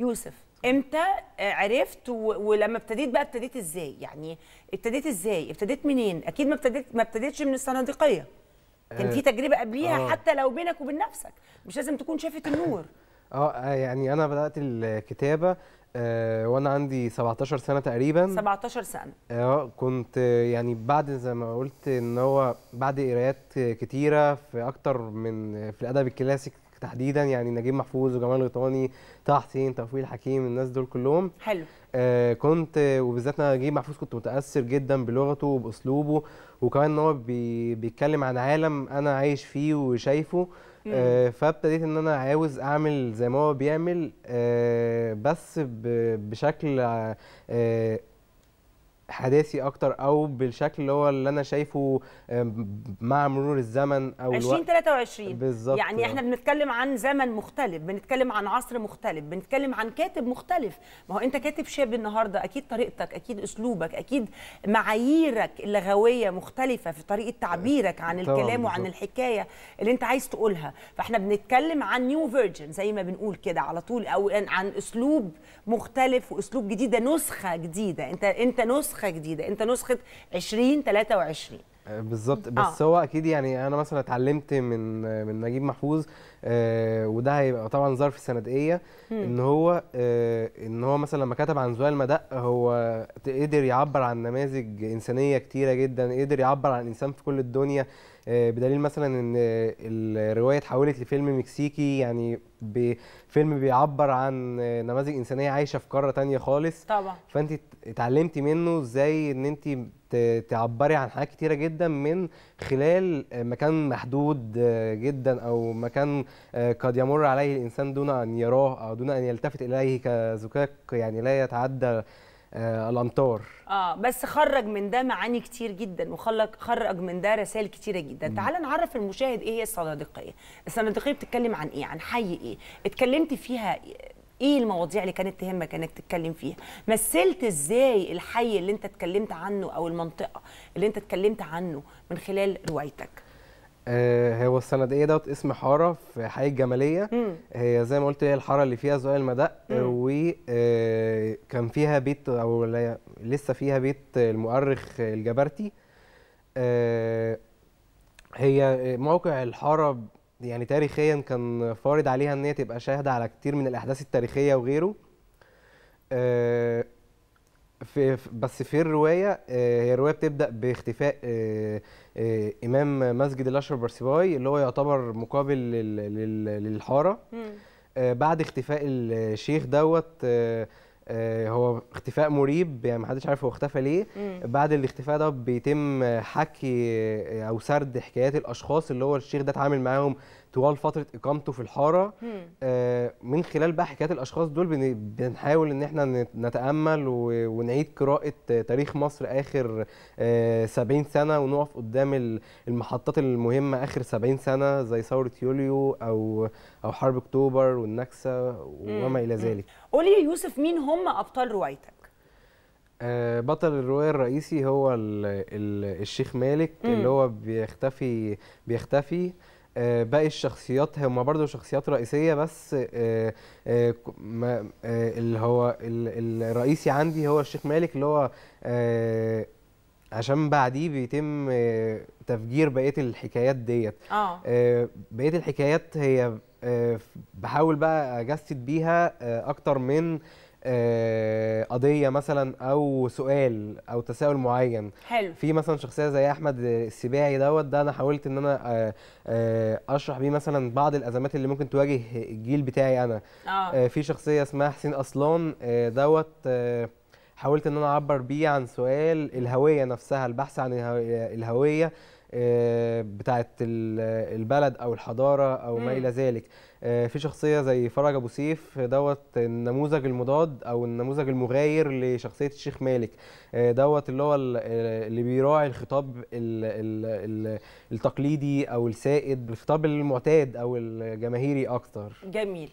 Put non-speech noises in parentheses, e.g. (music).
يوسف امتى آه، عرفت ولما ابتديت بقى ابتديت ازاي يعني ابتديت ازاي ابتديت منين اكيد ما ابتديت ما ابتديتش من الصناديقيه كان آه، في تجربه قبليها آه. حتى لو بينك وبين نفسك مش لازم تكون شافت النور (laughs) آه،, اه يعني انا بدات الكتابه آه وانا عندي 17 سنه تقريبا 17 سنه اه كنت يعني بعد زي ما قلت ان هو بعد قرايات كتيره في اكتر من في الادب الكلاسيك تحديدا يعني نجيب محفوظ وجمال غيطاني طه حسين توفيق الحكيم الناس دول كلهم حلو آه كنت وبالذات نجيب محفوظ كنت متاثر جدا بلغته وباسلوبه وكمان ان هو بي بيتكلم عن عالم انا عايش فيه وشايفه آه فابتديت ان انا عاوز اعمل زي ما هو بيعمل آه بس بشكل آه حداثي اكتر او بالشكل اللي هو اللي انا شايفه مع مرور الزمن او 2023 بالظبط يعني احنا بنتكلم عن زمن مختلف بنتكلم عن عصر مختلف بنتكلم عن كاتب مختلف ما هو انت كاتب شاب النهارده اكيد طريقتك اكيد اسلوبك اكيد معاييرك اللغويه مختلفه في طريقه تعبيرك عن الكلام وعن الحكايه اللي انت عايز تقولها فاحنا بنتكلم عن نيو فيرجن زي ما بنقول كده على طول او عن اسلوب مختلف واسلوب جديده نسخه جديده انت انت نسخه نسخه جديده انت نسخه 2023 آه، بالظبط بس آه. هو اكيد يعني انا مثلا اتعلمت من من نجيب محفوظ آه وده هيبقى طبعا ظرف سندقيه ان هو آه ان هو مثلا لما كتب عن زوال مدق هو قدر يعبر عن نماذج انسانيه كتيره جدا قدر يعبر عن انسان في كل الدنيا آه بدليل مثلا ان الروايه اتحولت لفيلم مكسيكي يعني بفيلم بيعبر عن نماذج انسانيه عايشه في قاره تانية خالص طبعا فانت اتعلمتي منه ازاي ان انت تعبري عن حاجات كتيره جدا من خلال مكان محدود جدا او مكان آه، قد يمر عليه الإنسان دون أن يراه أو دون أن يلتفت إليه كزكاك يعني لا يتعدى آه، الامطار اه بس خرج من ده معاني كتير جدا وخلق خرج من ده رسائل كتيره جدا تعال نعرف المشاهد ايه هي الصناديقيه الصناديقيه بتتكلم عن ايه عن حي ايه اتكلمت فيها ايه المواضيع اللي كانت تهمك انك تتكلم فيها مثلت ازاي الحي اللي انت اتكلمت عنه او المنطقه اللي انت اتكلمت عنه من خلال روايتك آه، هو الصناديق دوت اسم حاره في حي الجماليه هي زي ما قلت هي الحاره اللي فيها زوايا المدق وكان آه، فيها بيت او لسه فيها بيت المؤرخ الجبرتي آه، هي موقع الحاره يعني تاريخيا كان فارض عليها ان هي تبقى شاهده على كتير من الاحداث التاريخيه وغيره في بس في الروايه آه، هي الروايه بتبدا باختفاء آه، آه، امام مسجد الاشرف برسيباي اللي هو يعتبر مقابل للحاره بعد اختفاء الشيخ دوت هو اختفاء مريب يعني محدش عارف هو اختفى ليه بعد الاختفاء ده بيتم حكي او سرد حكايات الاشخاص اللي هو الشيخ ده اتعامل معاهم طوال فتره اقامته في الحاره آه، من خلال بقى حكايات الاشخاص دول بنحاول ان احنا نتامل ونعيد قراءه تاريخ مصر اخر 70 آه، سنه ونقف قدام المحطات المهمه اخر 70 سنه زي ثوره يوليو او او حرب اكتوبر والنكسه وما الى ذلك قولي يوسف مين هم ابطال روايتك آه، بطل الرواية الرئيسي هو الشيخ مالك اللي هو بيختفي بيختفي آه، باقي الشخصيات هم برضو شخصيات رئيسية بس آه، آه، اللي هو الرئيسي عندي هو الشيخ مالك اللي هو عشان بعديه بيتم تفجير بقيه الحكايات ديت اه بقيه الحكايات هي بحاول بقى اجسد بيها اكتر من آه، قضيه مثلا او سؤال او تساؤل معين حلو في مثلا شخصيه زي احمد السباعي دوت ده انا حاولت ان انا آه، آه، اشرح بيه مثلا بعض الازمات اللي ممكن تواجه الجيل بتاعي انا آه. في شخصيه اسمها حسين اصلان دوت حاولت ان انا اعبر بيه عن سؤال الهويه نفسها البحث عن الهويه آه، بتاعه البلد او الحضاره او ما الى ذلك آه، في شخصيه زي فرج ابو سيف دوت النموذج المضاد او النموذج المغاير لشخصيه الشيخ مالك آه، دوت اللي هو اللي بيراعي الخطاب التقليدي او السائد الخطاب المعتاد او الجماهيري اكتر جميل